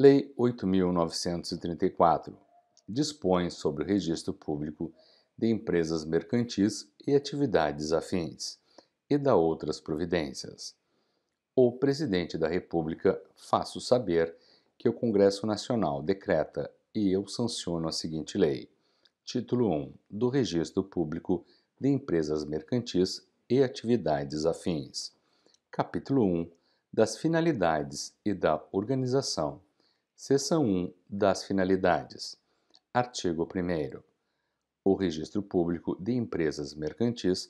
Lei 8.934 dispõe sobre o registro público de empresas mercantis e atividades afins e da outras providências. O Presidente da República faço saber que o Congresso Nacional decreta e eu sanciono a seguinte lei. Título 1 do Registro Público de Empresas Mercantis e Atividades Afins. Capítulo 1 das finalidades e da organização Seção 1 das Finalidades. Artigo 1. O registro público de empresas mercantis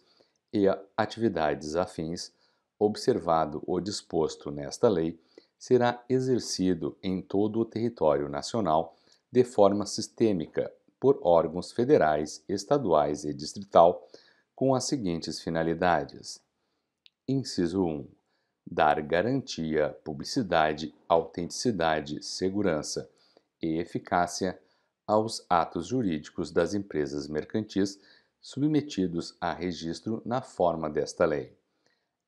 e atividades afins, observado o disposto nesta lei, será exercido em todo o território nacional de forma sistêmica por órgãos federais, estaduais e distrital, com as seguintes finalidades: Inciso 1 dar garantia, publicidade, autenticidade, segurança e eficácia aos atos jurídicos das empresas mercantis submetidos a registro na forma desta lei.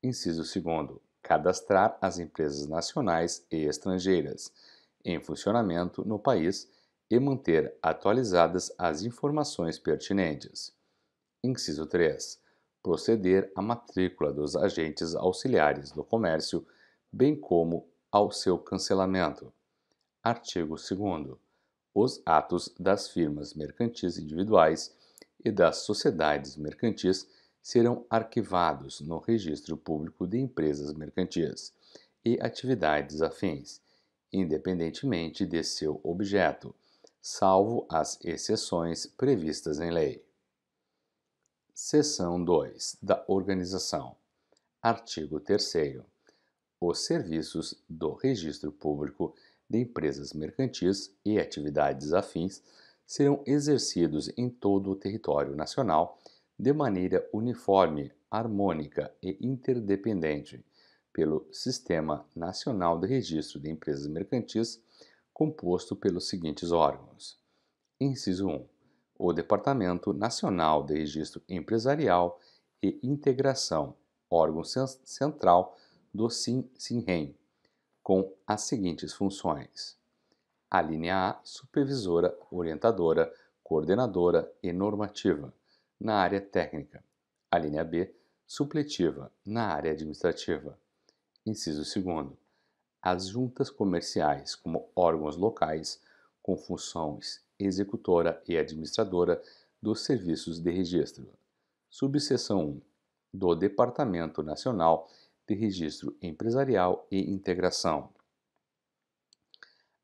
Inciso 2. Cadastrar as empresas nacionais e estrangeiras em funcionamento no país e manter atualizadas as informações pertinentes. Inciso 3 proceder à matrícula dos agentes auxiliares do comércio, bem como ao seu cancelamento. Artigo 2. Os atos das firmas mercantis individuais e das sociedades mercantis serão arquivados no Registro Público de Empresas Mercantis e atividades afins, independentemente de seu objeto, salvo as exceções previstas em lei. Seção 2 da Organização. Artigo 3. Os serviços do Registro Público de Empresas Mercantis e Atividades Afins serão exercidos em todo o território nacional de maneira uniforme, harmônica e interdependente pelo Sistema Nacional de Registro de Empresas Mercantis, composto pelos seguintes órgãos: Inciso 1 o Departamento Nacional de Registro Empresarial e Integração, órgão central do SINREM, com as seguintes funções. A linha A, supervisora, orientadora, coordenadora e normativa, na área técnica. A linha B, supletiva, na área administrativa. Inciso 2. As juntas comerciais, como órgãos locais com funções executora e administradora dos serviços de registro. Subseção 1. Do Departamento Nacional de Registro Empresarial e Integração.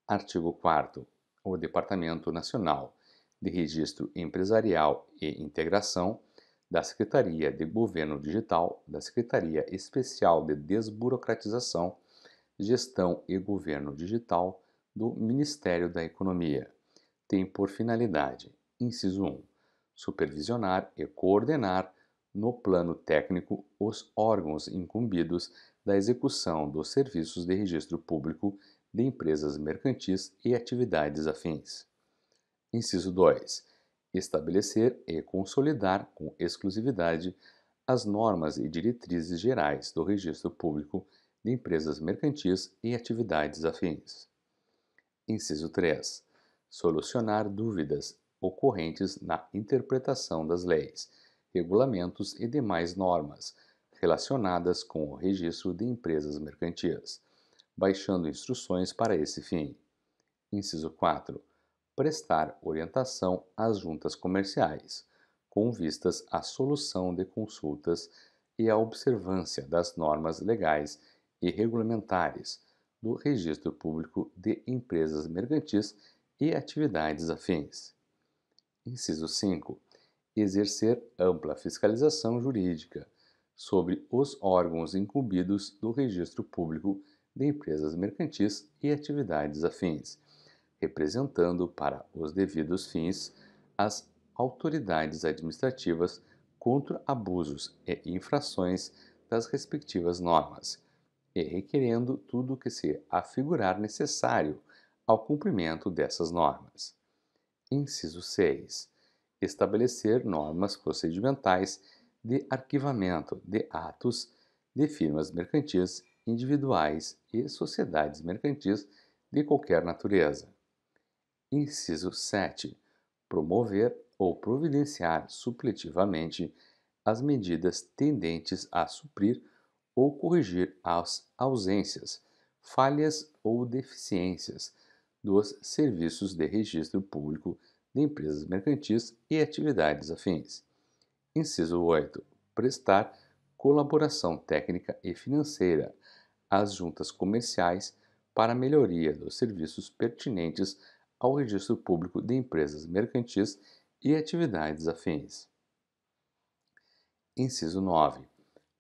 Artigo 4 O Departamento Nacional de Registro Empresarial e Integração da Secretaria de Governo Digital, da Secretaria Especial de Desburocratização, Gestão e Governo Digital do Ministério da Economia tem por finalidade, inciso 1, supervisionar e coordenar no plano técnico os órgãos incumbidos da execução dos serviços de registro público de empresas mercantis e atividades afins. Inciso 2. Estabelecer e consolidar com exclusividade as normas e diretrizes gerais do registro público de empresas mercantis e atividades afins. Inciso 3 solucionar dúvidas ocorrentes na interpretação das leis, regulamentos e demais normas relacionadas com o registro de empresas mercantis, baixando instruções para esse fim. Inciso 4. Prestar orientação às juntas comerciais, com vistas à solução de consultas e à observância das normas legais e regulamentares do Registro Público de Empresas Mercantis e atividades afins. Inciso 5. Exercer ampla fiscalização jurídica sobre os órgãos incumbidos do registro público de empresas mercantis e atividades afins, representando para os devidos fins as autoridades administrativas contra abusos e infrações das respectivas normas, e requerendo tudo o que se afigurar necessário ao cumprimento dessas normas. Inciso 6. Estabelecer normas procedimentais de arquivamento de atos de firmas mercantis individuais e sociedades mercantis de qualquer natureza. Inciso 7. Promover ou providenciar supletivamente as medidas tendentes a suprir ou corrigir as ausências, falhas ou deficiências dos serviços de registro público de empresas mercantis e atividades afins. Inciso 8. Prestar colaboração técnica e financeira às juntas comerciais para melhoria dos serviços pertinentes ao registro público de empresas mercantis e atividades afins. Inciso 9.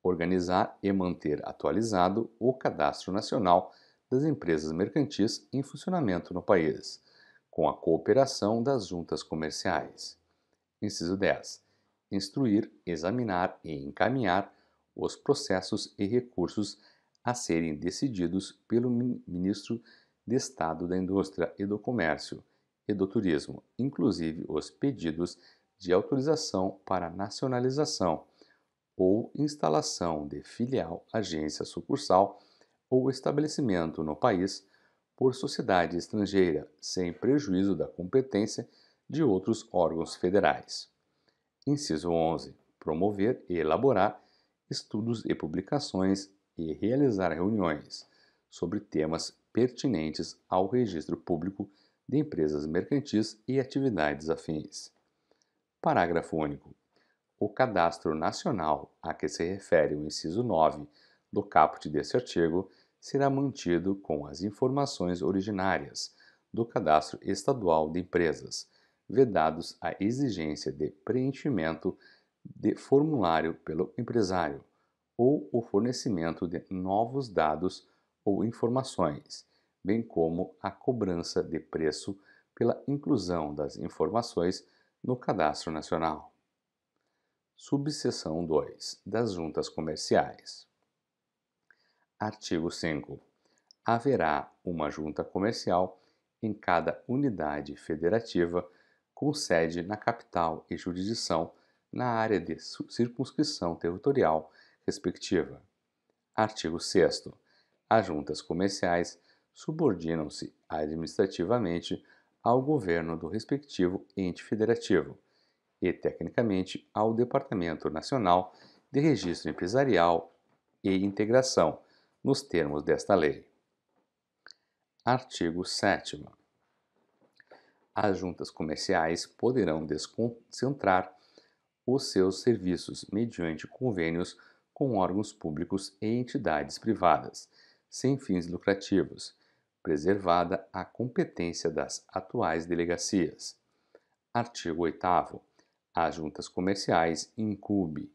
Organizar e manter atualizado o Cadastro Nacional das empresas mercantis em funcionamento no país, com a cooperação das juntas comerciais. Inciso 10. Instruir, examinar e encaminhar os processos e recursos a serem decididos pelo Ministro de Estado da Indústria e do Comércio e do Turismo, inclusive os pedidos de autorização para nacionalização ou instalação de filial, agência, sucursal ou estabelecimento no país por sociedade estrangeira, sem prejuízo da competência de outros órgãos federais. Inciso 11. Promover e elaborar estudos e publicações e realizar reuniões sobre temas pertinentes ao registro público de empresas mercantis e atividades afins. Parágrafo único. O cadastro nacional a que se refere o inciso 9 do caput deste artigo será mantido com as informações originárias do Cadastro Estadual de Empresas, vedados a exigência de preenchimento de formulário pelo empresário ou o fornecimento de novos dados ou informações, bem como a cobrança de preço pela inclusão das informações no Cadastro Nacional. Subseção 2 das Juntas Comerciais. Artigo 5. Haverá uma junta comercial em cada unidade federativa com sede na capital e jurisdição na área de circunscrição territorial respectiva. Artigo 6. As juntas comerciais subordinam-se administrativamente ao governo do respectivo ente federativo e, tecnicamente, ao Departamento Nacional de Registro Empresarial e Integração, nos termos desta lei. Artigo 7. As juntas comerciais poderão desconcentrar os seus serviços mediante convênios com órgãos públicos e entidades privadas, sem fins lucrativos, preservada a competência das atuais delegacias. Artigo 8. As juntas comerciais incumbe,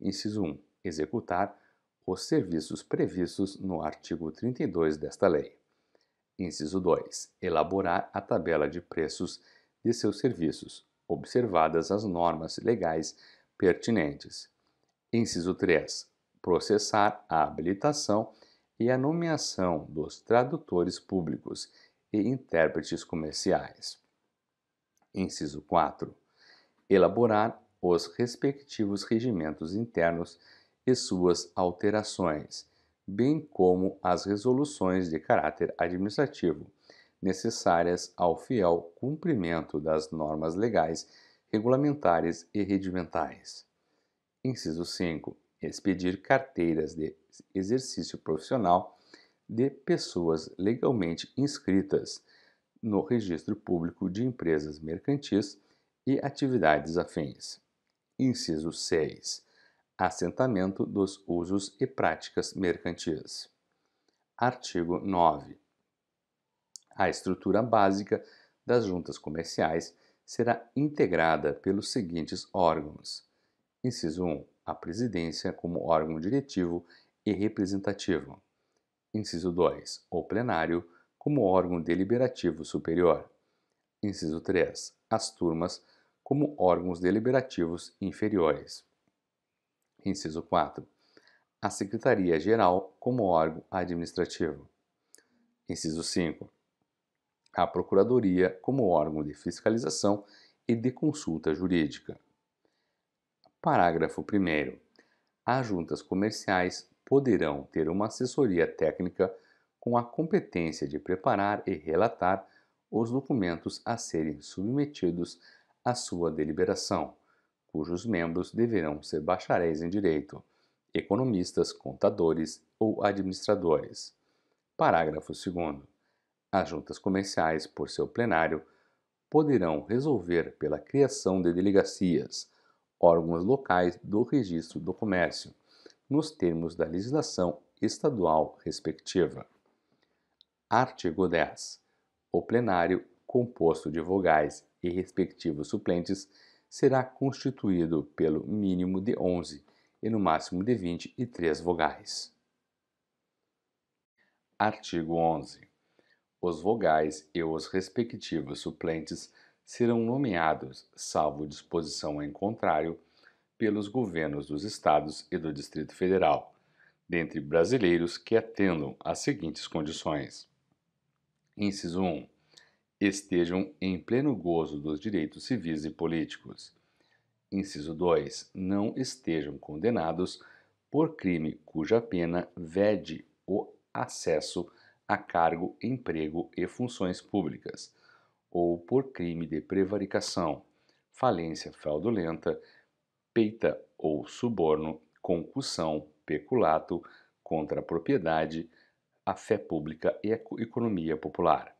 inciso 1, executar os serviços previstos no artigo 32 desta lei. Inciso 2. Elaborar a tabela de preços de seus serviços, observadas as normas legais pertinentes. Inciso 3. Processar a habilitação e a nomeação dos tradutores públicos e intérpretes comerciais. Inciso 4. Elaborar os respectivos regimentos internos e suas alterações, bem como as resoluções de caráter administrativo necessárias ao fiel cumprimento das normas legais, regulamentares e regimentais. Inciso 5. Expedir carteiras de exercício profissional de pessoas legalmente inscritas no Registro Público de Empresas Mercantis e Atividades Afins. Inciso 6 assentamento dos usos e práticas mercantis. Artigo 9. A estrutura básica das juntas comerciais será integrada pelos seguintes órgãos: inciso 1, a presidência como órgão diretivo e representativo. Inciso 2, o plenário como órgão deliberativo superior. Inciso 3, as turmas como órgãos deliberativos inferiores inciso 4, a Secretaria-Geral como órgão administrativo. Inciso 5, a Procuradoria como órgão de fiscalização e de consulta jurídica. Parágrafo 1. As juntas comerciais poderão ter uma assessoria técnica com a competência de preparar e relatar os documentos a serem submetidos à sua deliberação cujos membros deverão ser bacharéis em direito, economistas, contadores ou administradores. Parágrafo 2. As juntas comerciais, por seu plenário, poderão resolver pela criação de delegacias, órgãos locais do registro do comércio, nos termos da legislação estadual respectiva. Artigo 10. O plenário, composto de vogais e respectivos suplentes, será constituído pelo mínimo de 11 e no máximo de 23 vogais. Artigo 11. Os vogais e os respectivos suplentes serão nomeados, salvo disposição em contrário, pelos governos dos estados e do Distrito Federal, dentre brasileiros que atendam às seguintes condições. Inciso 1 estejam em pleno gozo dos direitos civis e políticos. Inciso 2. Não estejam condenados por crime cuja pena vede o acesso a cargo, emprego e funções públicas, ou por crime de prevaricação, falência fraudulenta, peita ou suborno, concussão, peculato contra a propriedade, a fé pública e a economia popular.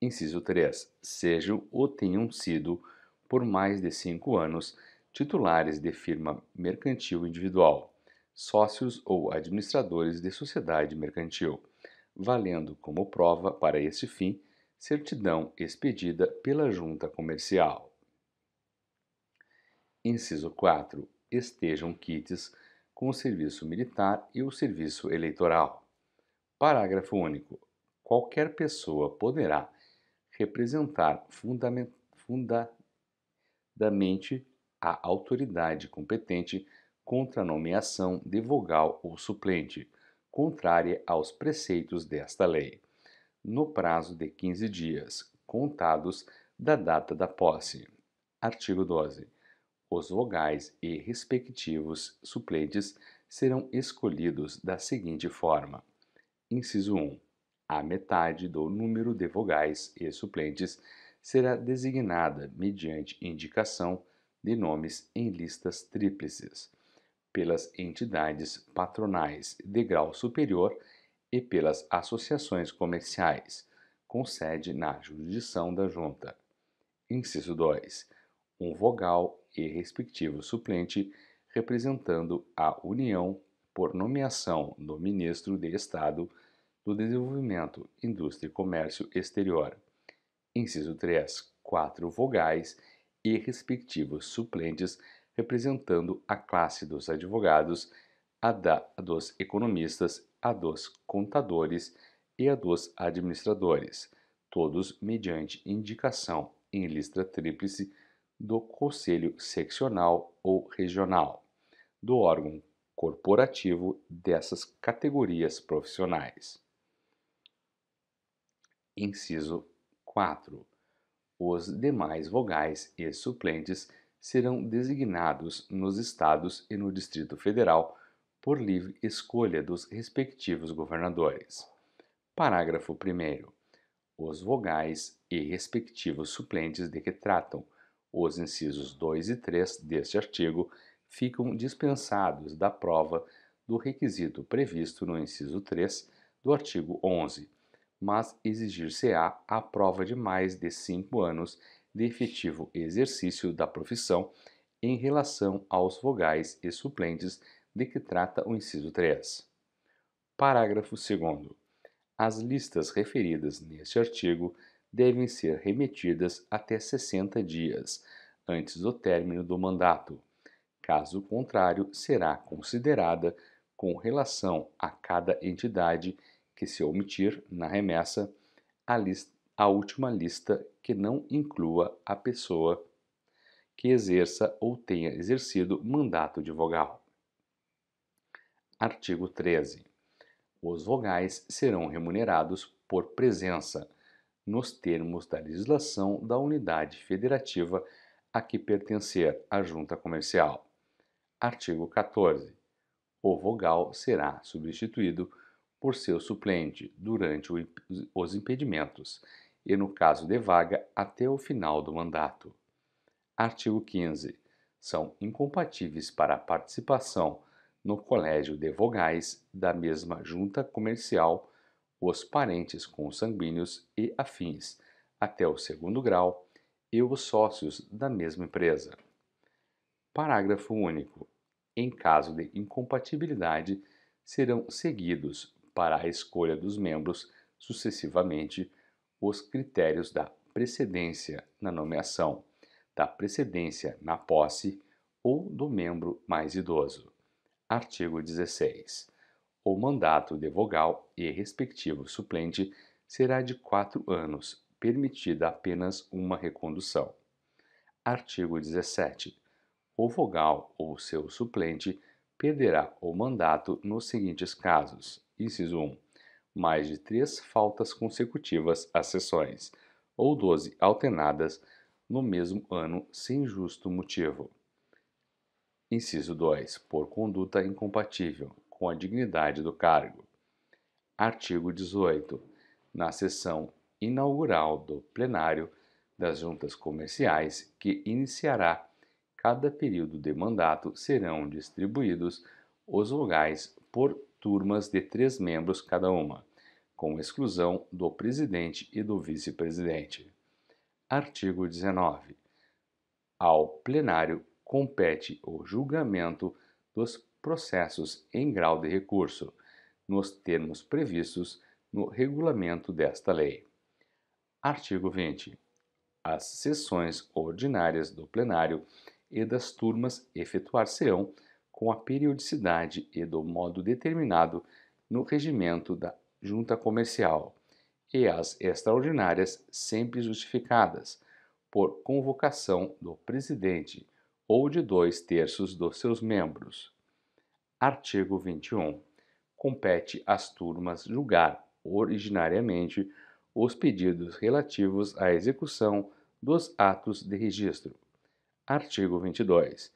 Inciso 3. Sejam ou tenham sido, por mais de cinco anos, titulares de firma mercantil individual, sócios ou administradores de sociedade mercantil, valendo como prova para este fim certidão expedida pela junta comercial. Inciso 4. Estejam quites com o serviço militar e o serviço eleitoral. Parágrafo único. Qualquer pessoa poderá representar fundadamente a autoridade competente contra a nomeação de vogal ou suplente, contrária aos preceitos desta lei, no prazo de 15 dias, contados da data da posse. Artigo 12. Os vogais e respectivos suplentes serão escolhidos da seguinte forma: Inciso 1 a metade do número de vogais e suplentes será designada mediante indicação de nomes em listas tríplices, pelas entidades patronais de grau superior e pelas associações comerciais, com sede na jurisdição da junta. Inciso 2. Um vogal e respectivo suplente representando a União por nomeação do Ministro de Estado do Desenvolvimento, Indústria e Comércio Exterior. Inciso 3. Quatro vogais e respectivos suplentes representando a classe dos advogados, a da, a dos economistas, a dos contadores e a dos administradores, todos mediante indicação em lista tríplice do Conselho Seccional ou Regional, do órgão corporativo dessas categorias profissionais. Inciso 4. Os demais vogais e suplentes serão designados nos estados e no Distrito Federal por livre escolha dos respectivos governadores. Parágrafo 1. Os vogais e respectivos suplentes de que tratam os incisos 2 e 3 deste artigo ficam dispensados da prova do requisito previsto no inciso 3 do artigo 11 mas exigir-se-á a prova de mais de cinco anos de efetivo exercício da profissão em relação aos vogais e suplentes de que trata o inciso 3. Parágrafo 2. As listas referidas neste artigo devem ser remetidas até 60 dias antes do término do mandato. Caso contrário, será considerada com relação a cada entidade que se omitir na remessa a, lista, a última lista que não inclua a pessoa que exerça ou tenha exercido mandato de vogal. Artigo 13. Os vogais serão remunerados por presença, nos termos da legislação da unidade federativa a que pertencer a junta comercial. Artigo 14. O vogal será substituído por seu suplente durante os impedimentos e, no caso de vaga, até o final do mandato. Artigo 15. São incompatíveis para a participação no colégio de vogais da mesma junta comercial os parentes consanguíneos e afins, até o segundo grau, e os sócios da mesma empresa. Parágrafo único. Em caso de incompatibilidade, serão seguidos para a escolha dos membros, sucessivamente, os critérios da precedência na nomeação, da precedência na posse ou do membro mais idoso. Artigo 16. O mandato de vogal e respectivo suplente será de quatro anos, permitida apenas uma recondução. Artigo 17. O vogal ou seu suplente perderá o mandato nos seguintes casos: Inciso 1. Mais de três faltas consecutivas às sessões, ou 12 alternadas, no mesmo ano sem justo motivo. Inciso 2. Por conduta incompatível com a dignidade do cargo. Artigo 18. Na sessão inaugural do plenário das juntas comerciais que iniciará cada período de mandato serão distribuídos os vogais por turmas de três membros cada uma, com exclusão do presidente e do vice-presidente. Artigo 19. Ao plenário compete o julgamento dos processos em grau de recurso, nos termos previstos no regulamento desta lei. Artigo 20. As sessões ordinárias do plenário e das turmas efetuar-se-ão com a periodicidade e do modo determinado no regimento da junta comercial, e as extraordinárias sempre justificadas, por convocação do presidente ou de dois terços dos seus membros. Artigo 21. Compete às turmas julgar, originariamente, os pedidos relativos à execução dos atos de registro. Artigo 22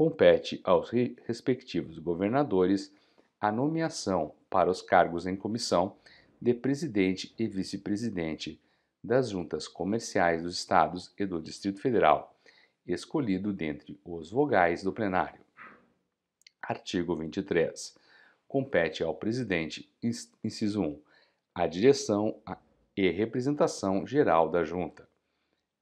compete aos respectivos governadores a nomeação para os cargos em comissão de presidente e vice-presidente das juntas comerciais dos estados e do Distrito Federal, escolhido dentre os vogais do plenário. Artigo 23. Compete ao presidente, inciso 1, a direção e representação geral da junta.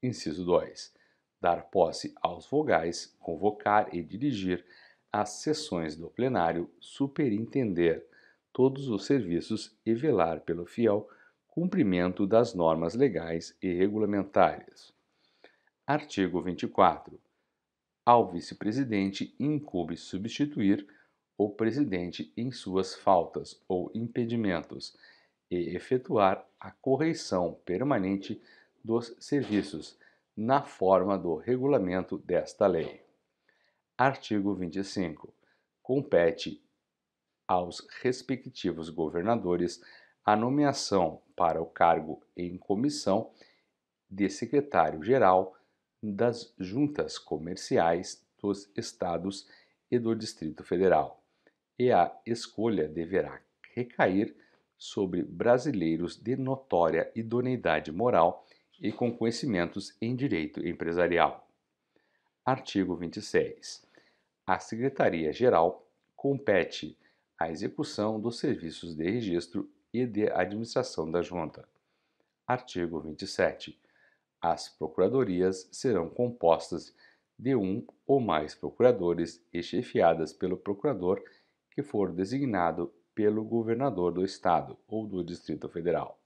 Inciso 2 dar posse aos vogais, convocar e dirigir as sessões do plenário, superintender todos os serviços e velar pelo fiel cumprimento das normas legais e regulamentares. Artigo 24. Ao vice-presidente incumbe substituir o presidente em suas faltas ou impedimentos e efetuar a correição permanente dos serviços na forma do regulamento desta lei. Artigo 25. Compete aos respectivos governadores a nomeação para o cargo em comissão de secretário-geral das juntas comerciais dos estados e do Distrito Federal, e a escolha deverá recair sobre brasileiros de notória idoneidade moral e com conhecimentos em direito empresarial. Artigo 26. A Secretaria-Geral compete à execução dos serviços de registro e de administração da Junta. Artigo 27. As procuradorias serão compostas de um ou mais procuradores e chefiadas pelo procurador que for designado pelo governador do Estado ou do Distrito Federal.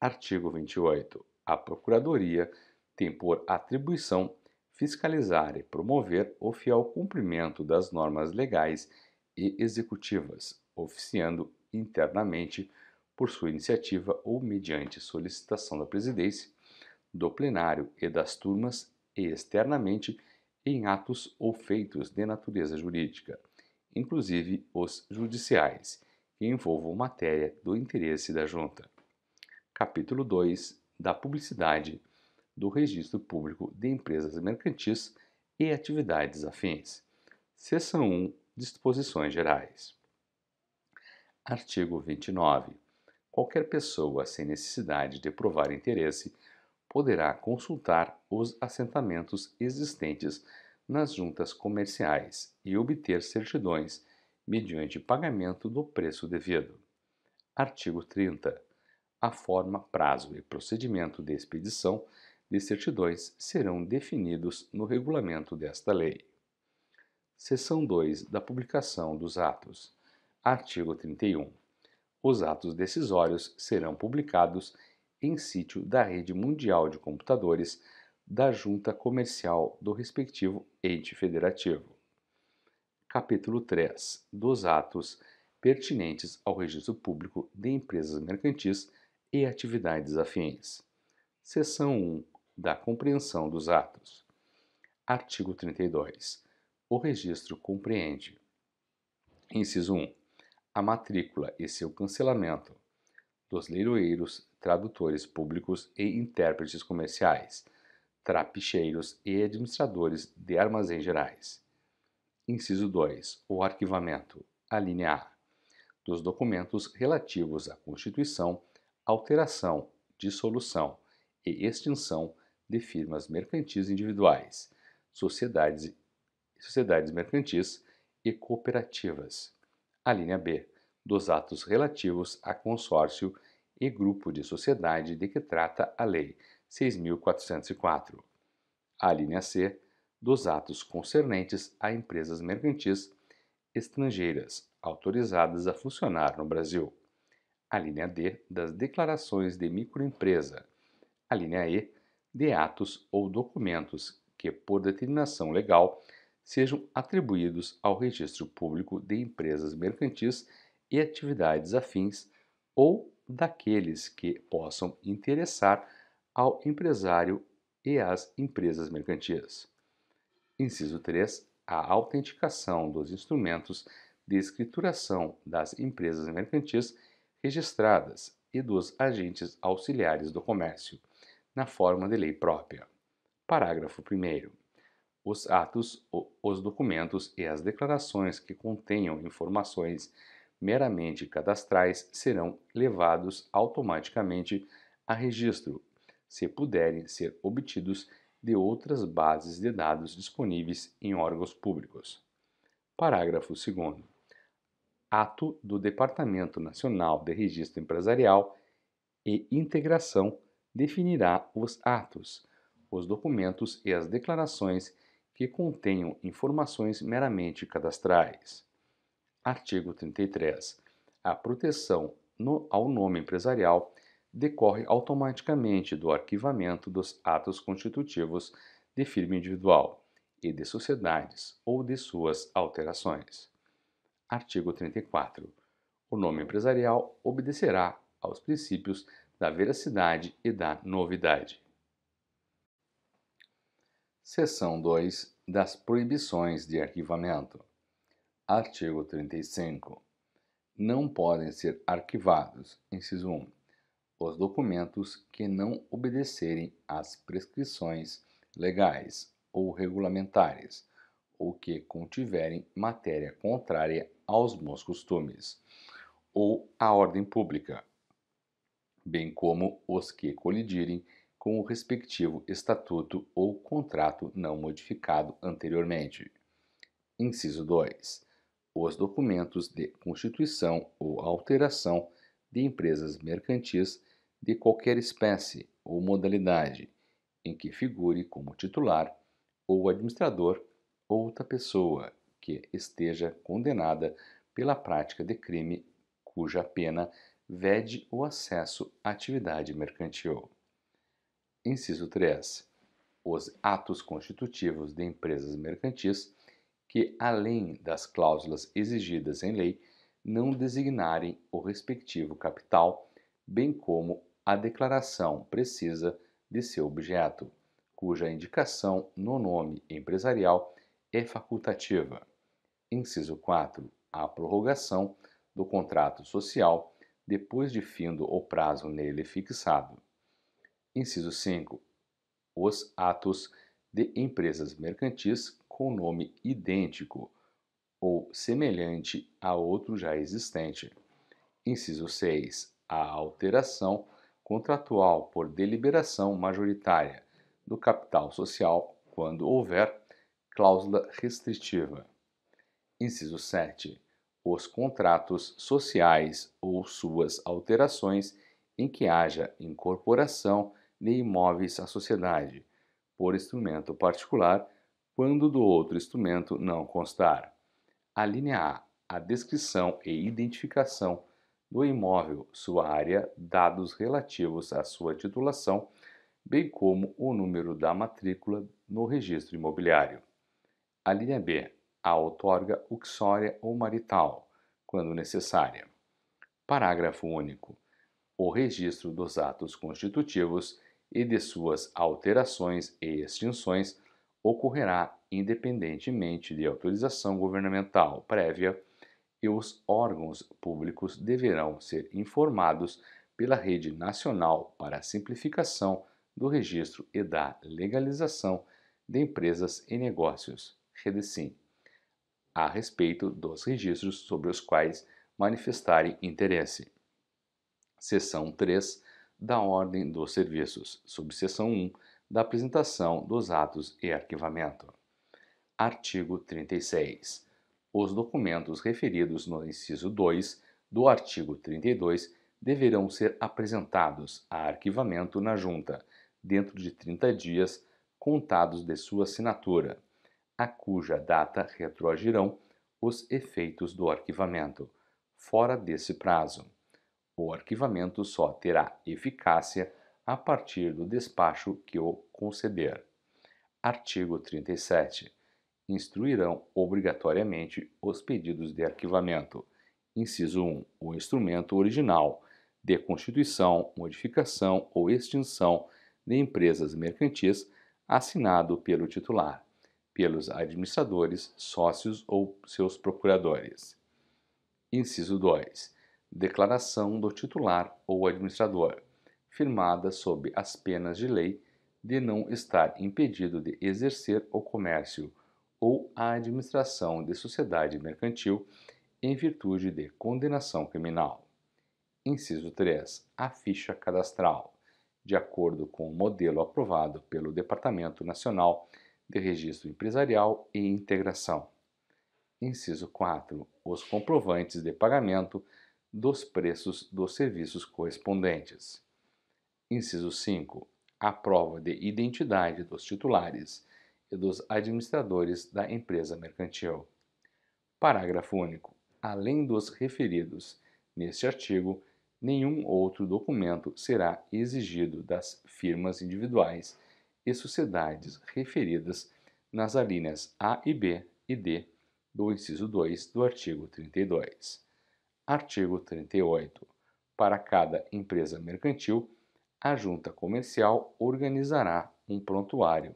Artigo 28. A Procuradoria tem por atribuição fiscalizar e promover o fiel cumprimento das normas legais e executivas, oficiando internamente por sua iniciativa ou mediante solicitação da presidência, do plenário e das turmas e externamente em atos ou feitos de natureza jurídica, inclusive os judiciais, que envolvam matéria do interesse da junta. Capítulo 2 da publicidade do Registro Público de Empresas Mercantis e Atividades Afins. Seção 1 Disposições Gerais. Artigo 29. Qualquer pessoa, sem necessidade de provar interesse, poderá consultar os assentamentos existentes nas juntas comerciais e obter certidões mediante pagamento do preço devido. Artigo 30. A forma, prazo e procedimento de expedição de certidões serão definidos no regulamento desta lei. Seção 2 da publicação dos atos. Artigo 31. Os atos decisórios serão publicados em sítio da Rede Mundial de Computadores da Junta Comercial do respectivo ente federativo. Capítulo 3. Dos atos pertinentes ao registro público de empresas mercantis e atividades afins. Seção 1 da compreensão dos atos. Artigo 32. O registro compreende: Inciso 1. A matrícula e seu cancelamento dos leiloeiros, tradutores públicos e intérpretes comerciais, trapicheiros e administradores de armazéns gerais. Inciso 2. O arquivamento, a linha A, dos documentos relativos à Constituição, alteração, dissolução e extinção de firmas mercantis individuais, sociedades, sociedades mercantis e cooperativas. A linha B dos atos relativos a consórcio e grupo de sociedade de que trata a Lei 6.404. A linha C dos atos concernentes a empresas mercantis estrangeiras autorizadas a funcionar no Brasil a linha D das declarações de microempresa, a linha E de atos ou documentos que, por determinação legal, sejam atribuídos ao registro público de empresas mercantis e atividades afins ou daqueles que possam interessar ao empresário e às empresas mercantis. Inciso 3. A autenticação dos instrumentos de escrituração das empresas mercantis registradas e dos agentes auxiliares do comércio, na forma de lei própria. Parágrafo 1. Os atos, os documentos e as declarações que contenham informações meramente cadastrais serão levados automaticamente a registro, se puderem ser obtidos de outras bases de dados disponíveis em órgãos públicos. Parágrafo 2 ato do Departamento Nacional de Registro Empresarial e Integração definirá os atos, os documentos e as declarações que contenham informações meramente cadastrais. Artigo 33. A proteção no, ao nome empresarial decorre automaticamente do arquivamento dos atos constitutivos de firma individual e de sociedades ou de suas alterações. Artigo 34. O nome empresarial obedecerá aos princípios da veracidade e da novidade. Seção 2 das proibições de arquivamento. Artigo 35. Não podem ser arquivados, inciso 1, os documentos que não obedecerem às prescrições legais ou regulamentares ou que contiverem matéria contrária aos bons costumes ou à ordem pública, bem como os que colidirem com o respectivo estatuto ou contrato não modificado anteriormente. Inciso 2. Os documentos de constituição ou alteração de empresas mercantis de qualquer espécie ou modalidade, em que figure como titular ou administrador outra pessoa, que esteja condenada pela prática de crime cuja pena vede o acesso à atividade mercantil. Inciso 3. Os atos constitutivos de empresas mercantis que, além das cláusulas exigidas em lei, não designarem o respectivo capital, bem como a declaração precisa de seu objeto, cuja indicação no nome empresarial é facultativa inciso 4, a prorrogação do contrato social depois de findo o prazo nele fixado. Inciso 5, os atos de empresas mercantis com nome idêntico ou semelhante a outro já existente. Inciso 6. A alteração contratual por deliberação majoritária do capital social, quando houver cláusula restritiva. Inciso 7. Os contratos sociais ou suas alterações em que haja incorporação de imóveis à sociedade, por instrumento particular, quando do outro instrumento não constar. A linha A. A descrição e identificação do imóvel, sua área, dados relativos à sua titulação, bem como o número da matrícula no registro imobiliário. A linha B a outorga uxória ou marital, quando necessária. Parágrafo único. O registro dos atos constitutivos e de suas alterações e extinções ocorrerá independentemente de autorização governamental prévia e os órgãos públicos deverão ser informados pela Rede Nacional para a Simplificação do Registro e da Legalização de Empresas e Negócios, REDESIM a respeito dos registros sobre os quais manifestarem interesse. Seção 3 da Ordem dos Serviços, subseção 1 da apresentação dos atos e arquivamento. Artigo 36. Os documentos referidos no inciso 2 do artigo 32 deverão ser apresentados a arquivamento na junta, dentro de 30 dias contados de sua assinatura a cuja data retroagirão os efeitos do arquivamento, fora desse prazo. O arquivamento só terá eficácia a partir do despacho que o conceder. Artigo 37. Instruirão obrigatoriamente os pedidos de arquivamento. Inciso 1. O instrumento original de constituição, modificação ou extinção de empresas mercantis assinado pelo titular pelos administradores, sócios ou seus procuradores. Inciso 2. Declaração do titular ou administrador, firmada sob as penas de lei de não estar impedido de exercer o comércio ou a administração de sociedade mercantil em virtude de condenação criminal. Inciso 3. A ficha cadastral, de acordo com o modelo aprovado pelo Departamento Nacional de registro empresarial e integração. Inciso 4. Os comprovantes de pagamento dos preços dos serviços correspondentes. Inciso 5. A prova de identidade dos titulares e dos administradores da empresa mercantil. Parágrafo único. Além dos referidos neste artigo, nenhum outro documento será exigido das firmas individuais e sociedades referidas nas alíneas A e B e D do inciso 2 do artigo 32. Artigo 38. Para cada empresa mercantil, a junta comercial organizará um prontuário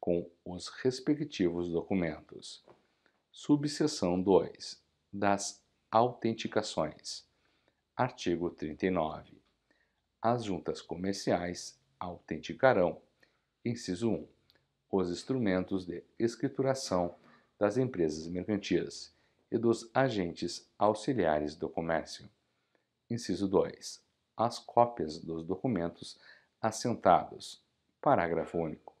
com os respectivos documentos. Subseção 2. Das autenticações. Artigo 39. As juntas comerciais autenticarão Inciso 1. Os instrumentos de escrituração das empresas mercantis e dos agentes auxiliares do comércio. Inciso 2. As cópias dos documentos assentados. Parágrafo único.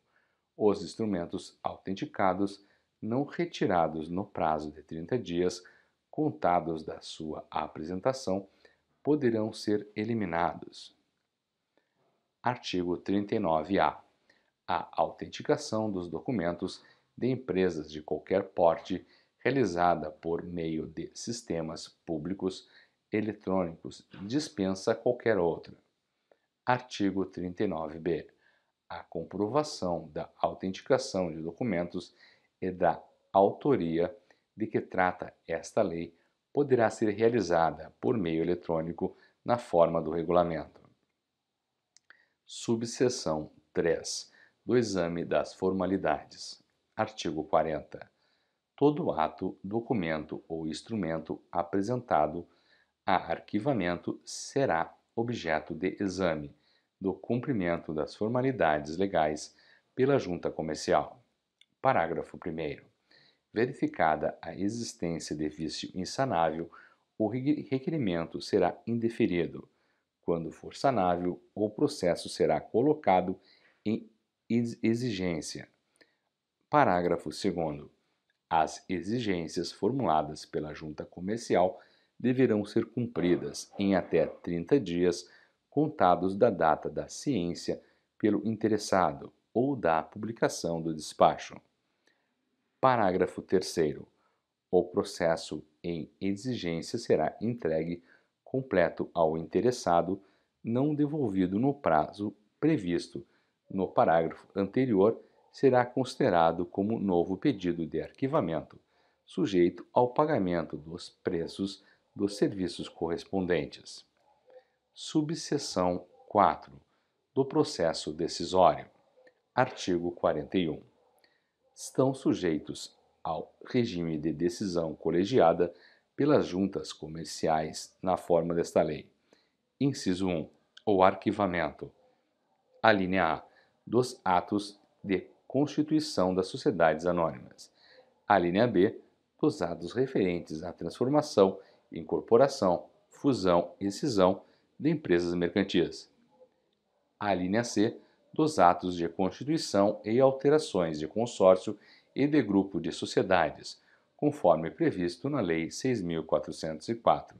Os instrumentos autenticados não retirados no prazo de 30 dias contados da sua apresentação poderão ser eliminados. Artigo 39-A a autenticação dos documentos de empresas de qualquer porte realizada por meio de sistemas públicos eletrônicos dispensa qualquer outra. Artigo 39b. A comprovação da autenticação de documentos e da autoria de que trata esta lei poderá ser realizada por meio eletrônico na forma do regulamento. Subseção 3 do exame das formalidades. Artigo 40. Todo ato, documento ou instrumento apresentado a arquivamento será objeto de exame do cumprimento das formalidades legais pela junta comercial. Parágrafo 1. Verificada a existência de vício insanável, o requerimento será indeferido. Quando for sanável, o processo será colocado em exigência. Parágrafo 2. As exigências formuladas pela junta comercial deverão ser cumpridas em até 30 dias contados da data da ciência pelo interessado ou da publicação do despacho. Parágrafo 3. O processo em exigência será entregue completo ao interessado, não devolvido no prazo previsto no parágrafo anterior será considerado como novo pedido de arquivamento, sujeito ao pagamento dos preços dos serviços correspondentes. Subseção 4 do processo decisório. Artigo 41. Estão sujeitos ao regime de decisão colegiada pelas juntas comerciais na forma desta lei. Inciso 1. O arquivamento. Alínea A dos atos de constituição das sociedades anônimas. A linha B, dos atos referentes à transformação, incorporação, fusão e cisão de empresas mercantis. A linha C, dos atos de constituição e alterações de consórcio e de grupo de sociedades, conforme previsto na Lei 6.404.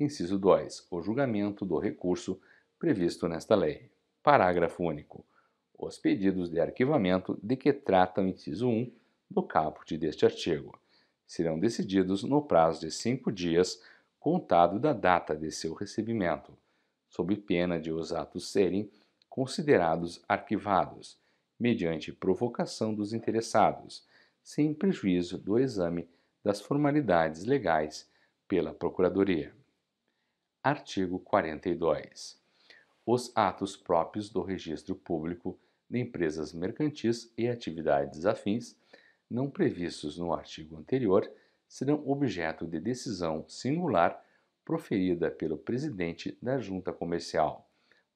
Inciso 2. O julgamento do recurso previsto nesta lei. Parágrafo único os pedidos de arquivamento de que trata o inciso 1 do caput deste artigo. Serão decididos no prazo de cinco dias, contado da data de seu recebimento, sob pena de os atos serem considerados arquivados, mediante provocação dos interessados, sem prejuízo do exame das formalidades legais pela Procuradoria. Artigo 42. Os atos próprios do registro público de empresas mercantis e atividades afins, não previstos no artigo anterior, serão objeto de decisão singular proferida pelo presidente da junta comercial,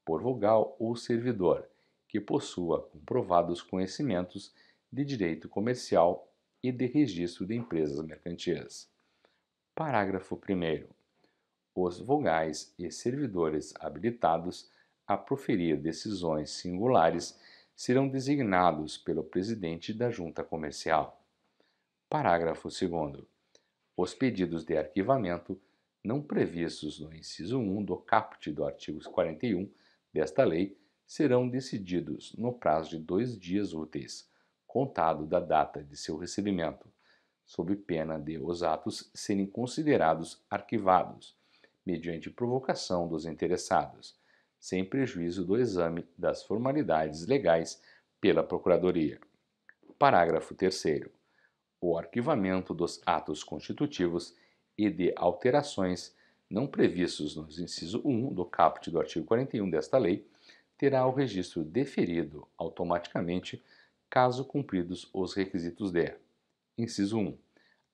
por vogal ou servidor, que possua comprovados conhecimentos de direito comercial e de registro de empresas mercantis. Parágrafo 1. Os vogais e servidores habilitados a proferir decisões singulares serão designados pelo presidente da junta comercial. Parágrafo 2. Os pedidos de arquivamento não previstos no inciso 1 do caput do artigo 41 desta lei serão decididos no prazo de dois dias úteis, contado da data de seu recebimento, sob pena de os atos serem considerados arquivados, mediante provocação dos interessados, sem prejuízo do exame das formalidades legais pela Procuradoria. Parágrafo 3. O arquivamento dos atos constitutivos e de alterações não previstos nos inciso 1 do caput do artigo 41 desta lei terá o registro deferido automaticamente caso cumpridos os requisitos de: inciso 1,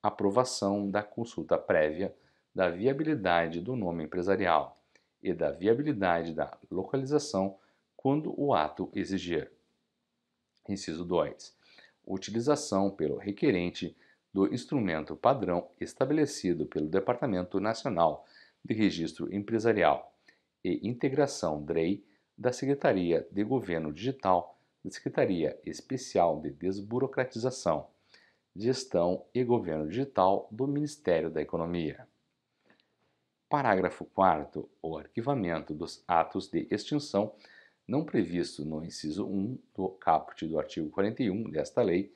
aprovação da consulta prévia da viabilidade do nome empresarial; e da viabilidade da localização quando o ato exigir. Inciso 2. Utilização pelo requerente do instrumento padrão estabelecido pelo Departamento Nacional de Registro Empresarial e Integração DREI da Secretaria de Governo Digital da Secretaria Especial de Desburocratização, Gestão e Governo Digital do Ministério da Economia. Parágrafo 4. O arquivamento dos atos de extinção não previsto no inciso 1 do caput do artigo 41 desta lei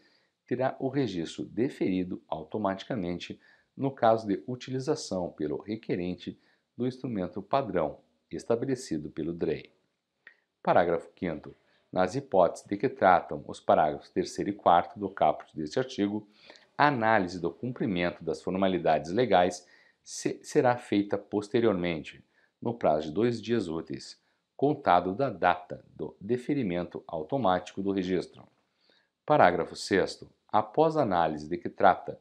terá o registro deferido automaticamente no caso de utilização pelo requerente do instrumento padrão estabelecido pelo DREI. Parágrafo 5. Nas hipóteses de que tratam os parágrafos 3 e 4 do caput deste artigo, a análise do cumprimento das formalidades legais se será feita posteriormente, no prazo de dois dias úteis, contado da data do deferimento automático do registro. Parágrafo 6. Após a análise de que trata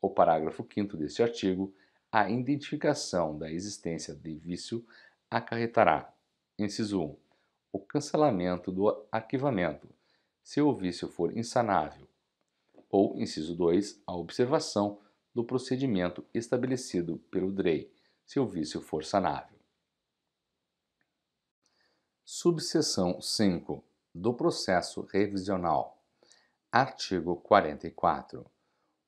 o parágrafo 5 deste artigo, a identificação da existência de vício acarretará, inciso 1, o cancelamento do arquivamento, se o vício for insanável, ou, inciso 2, a observação do procedimento estabelecido pelo DREI, se o vício for sanável. Subseção 5 do processo revisional. Artigo 44.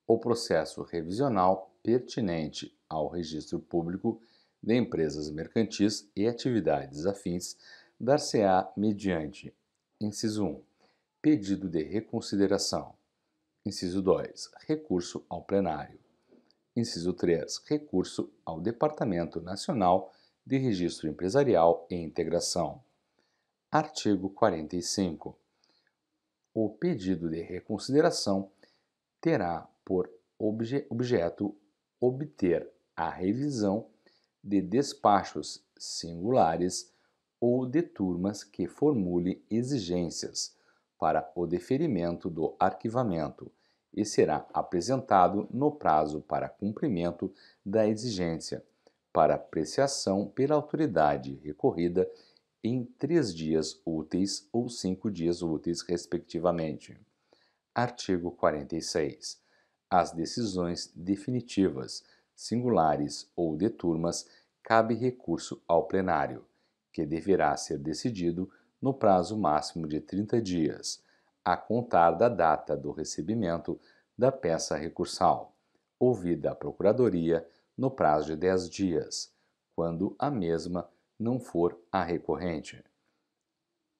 O processo revisional pertinente ao registro público de empresas mercantis e atividades afins dar-se-á mediante: inciso 1. Pedido de reconsideração. Inciso 2. Recurso ao plenário. Inciso 3. Recurso ao Departamento Nacional de Registro Empresarial e Integração. Artigo 45. O pedido de reconsideração terá por obje objeto obter a revisão de despachos singulares ou de turmas que formule exigências para o deferimento do arquivamento e será apresentado no prazo para cumprimento da exigência, para apreciação pela autoridade recorrida em três dias úteis ou cinco dias úteis, respectivamente. Artigo 46. As decisões definitivas, singulares ou de turmas, cabe recurso ao plenário, que deverá ser decidido no prazo máximo de 30 dias a contar da data do recebimento da peça recursal, ouvida a Procuradoria no prazo de 10 dias, quando a mesma não for a recorrente.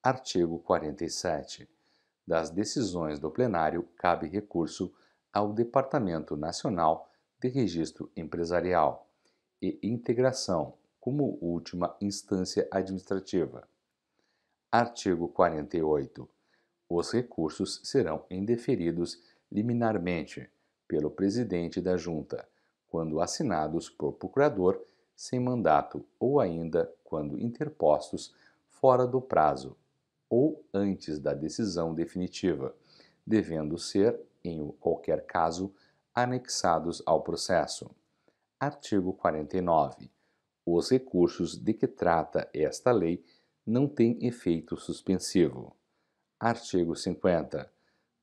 Artigo 47. Das decisões do plenário cabe recurso ao Departamento Nacional de Registro Empresarial e Integração como última instância administrativa. Artigo 48 os recursos serão indeferidos liminarmente pelo presidente da junta, quando assinados por procurador sem mandato ou ainda quando interpostos fora do prazo ou antes da decisão definitiva, devendo ser, em qualquer caso, anexados ao processo. Artigo 49. Os recursos de que trata esta lei não têm efeito suspensivo. Artigo 50.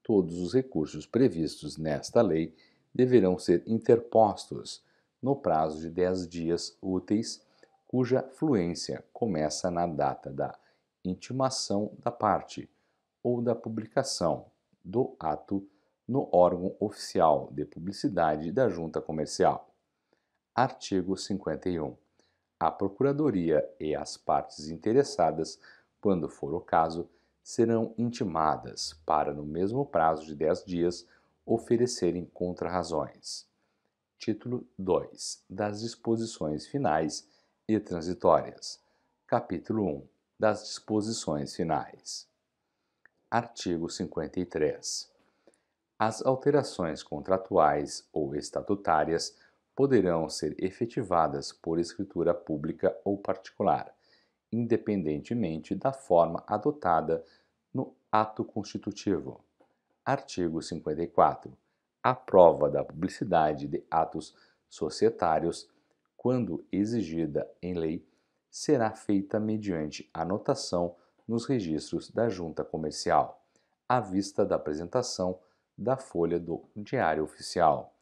Todos os recursos previstos nesta lei deverão ser interpostos no prazo de 10 dias úteis, cuja fluência começa na data da intimação da parte ou da publicação do ato no órgão oficial de publicidade da junta comercial. Artigo 51. A Procuradoria e as partes interessadas, quando for o caso, serão intimadas para, no mesmo prazo de 10 dias, oferecerem contrarrazões. Título 2 das disposições finais e transitórias. Capítulo 1 das disposições finais. Artigo 53. As alterações contratuais ou estatutárias poderão ser efetivadas por escritura pública ou particular independentemente da forma adotada no ato constitutivo. Artigo 54. A prova da publicidade de atos societários, quando exigida em lei, será feita mediante anotação nos registros da junta comercial, à vista da apresentação da folha do Diário Oficial,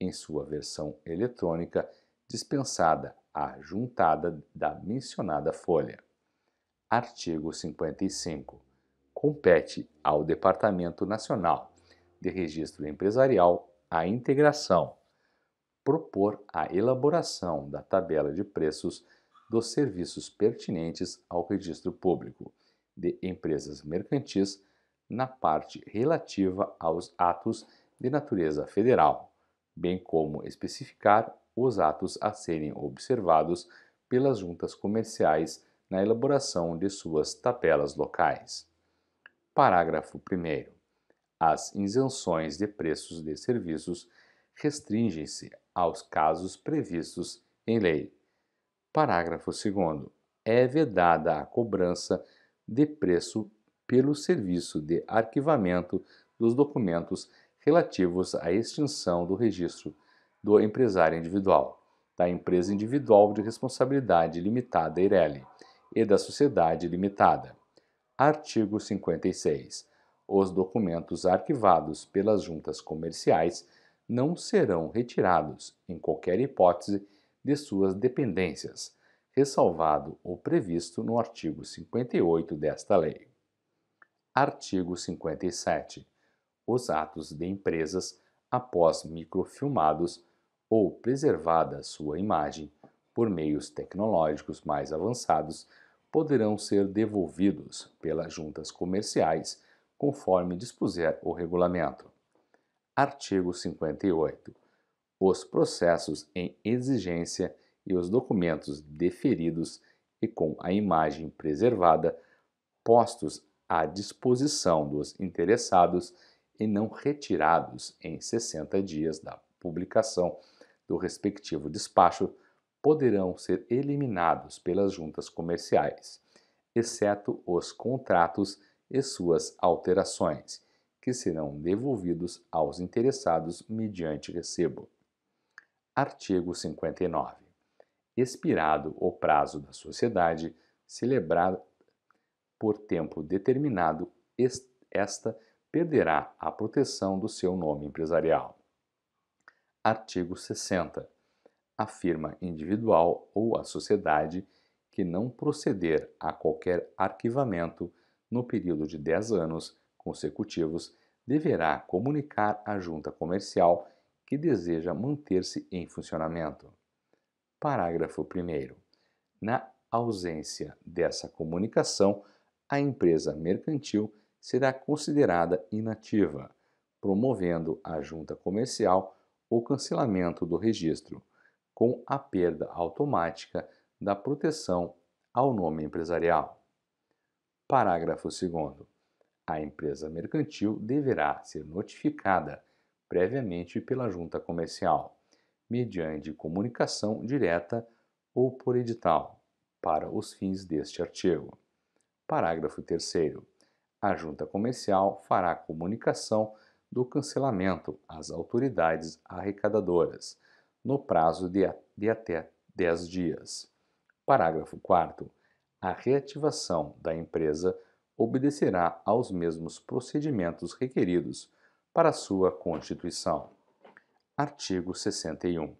em sua versão eletrônica dispensada ajuntada da mencionada folha. Artigo 55. Compete ao Departamento Nacional de Registro Empresarial a integração, propor a elaboração da tabela de preços dos serviços pertinentes ao registro público de empresas mercantis na parte relativa aos atos de natureza federal, bem como especificar os atos a serem observados pelas juntas comerciais na elaboração de suas tabelas locais. Parágrafo 1. As isenções de preços de serviços restringem-se aos casos previstos em lei. Parágrafo 2. É vedada a cobrança de preço pelo serviço de arquivamento dos documentos relativos à extinção do registro do empresário individual, da empresa individual de responsabilidade limitada Ireli e da sociedade limitada. Artigo 56. Os documentos arquivados pelas juntas comerciais não serão retirados, em qualquer hipótese, de suas dependências, ressalvado o previsto no artigo 58 desta lei. Artigo 57. Os atos de empresas, após microfilmados, ou preservada sua imagem por meios tecnológicos mais avançados poderão ser devolvidos pelas juntas comerciais, conforme dispuser o regulamento. Artigo 58. Os processos em exigência e os documentos deferidos e com a imagem preservada postos à disposição dos interessados e não retirados em 60 dias da publicação do respectivo despacho poderão ser eliminados pelas juntas comerciais, exceto os contratos e suas alterações, que serão devolvidos aos interessados mediante recebo. Artigo 59. Expirado o prazo da sociedade celebrada por tempo determinado, esta perderá a proteção do seu nome empresarial. Artigo 60. A firma individual ou a sociedade que não proceder a qualquer arquivamento no período de 10 anos consecutivos deverá comunicar à junta comercial que deseja manter-se em funcionamento. Parágrafo 1. Na ausência dessa comunicação, a empresa mercantil será considerada inativa, promovendo a junta comercial o cancelamento do registro, com a perda automática da proteção ao nome empresarial. Parágrafo 2. A empresa mercantil deverá ser notificada previamente pela junta comercial, mediante comunicação direta ou por edital, para os fins deste artigo. Parágrafo 3. A junta comercial fará comunicação do cancelamento às autoridades arrecadadoras, no prazo de, de até 10 dias. Parágrafo 4. A reativação da empresa obedecerá aos mesmos procedimentos requeridos para sua constituição. Artigo 61.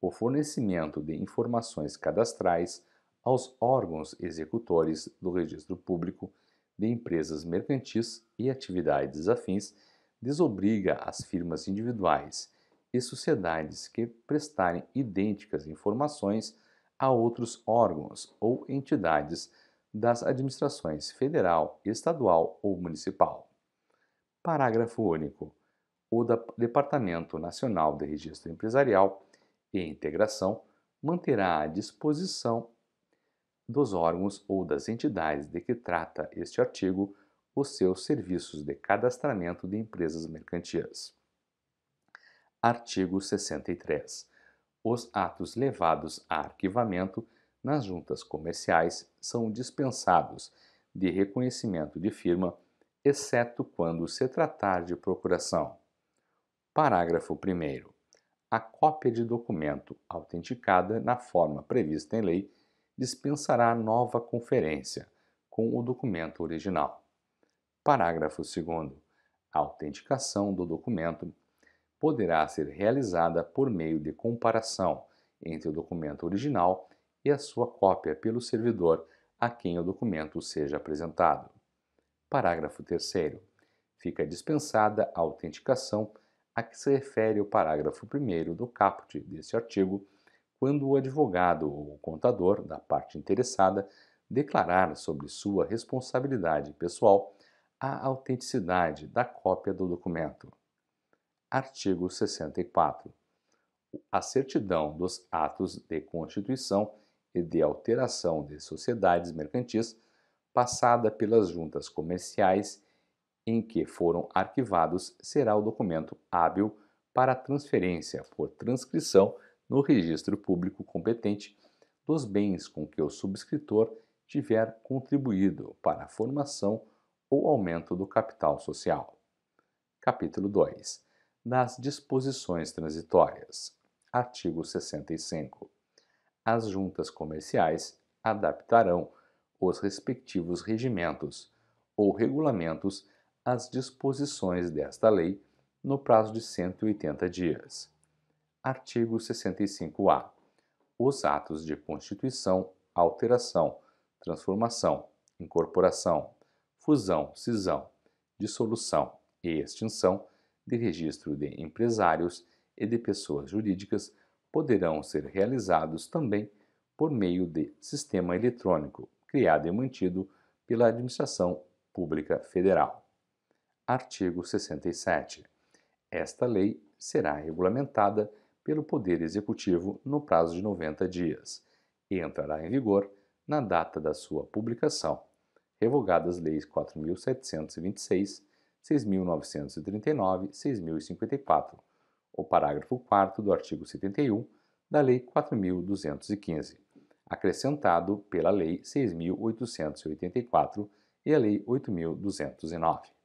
O fornecimento de informações cadastrais aos órgãos executores do registro público de empresas mercantis e atividades afins desobriga as firmas individuais e sociedades que prestarem idênticas informações a outros órgãos ou entidades das administrações federal, estadual ou municipal. Parágrafo único. O Departamento Nacional de Registro Empresarial e Integração manterá à disposição dos órgãos ou das entidades de que trata este artigo os seus serviços de cadastramento de empresas mercantias. Artigo 63. Os atos levados a arquivamento nas juntas comerciais são dispensados de reconhecimento de firma, exceto quando se tratar de procuração. Parágrafo 1. A cópia de documento autenticada na forma prevista em lei dispensará nova conferência com o documento original. Parágrafo 2. A autenticação do documento poderá ser realizada por meio de comparação entre o documento original e a sua cópia pelo servidor a quem o documento seja apresentado. Parágrafo 3. Fica dispensada a autenticação a que se refere o parágrafo 1 do caput deste artigo, quando o advogado ou o contador da parte interessada declarar sobre sua responsabilidade pessoal a autenticidade da cópia do documento. Artigo 64. A certidão dos atos de constituição e de alteração de sociedades mercantis passada pelas juntas comerciais em que foram arquivados será o documento hábil para transferência por transcrição no registro público competente dos bens com que o subscritor tiver contribuído para a formação ou aumento do capital social. Capítulo 2 das disposições transitórias. Artigo 65. As juntas comerciais adaptarão os respectivos regimentos ou regulamentos às disposições desta lei no prazo de 180 dias. Artigo 65-A. Os atos de constituição, alteração, transformação, incorporação, fusão, cisão, dissolução e extinção de registro de empresários e de pessoas jurídicas poderão ser realizados também por meio de sistema eletrônico criado e mantido pela Administração Pública Federal. Artigo 67. Esta lei será regulamentada pelo Poder Executivo no prazo de 90 dias e entrará em vigor na data da sua publicação revogadas as leis 4.726, 6.939, 6.054, o parágrafo 4 do artigo 71 da Lei 4.215, acrescentado pela Lei 6.884 e a Lei 8.209.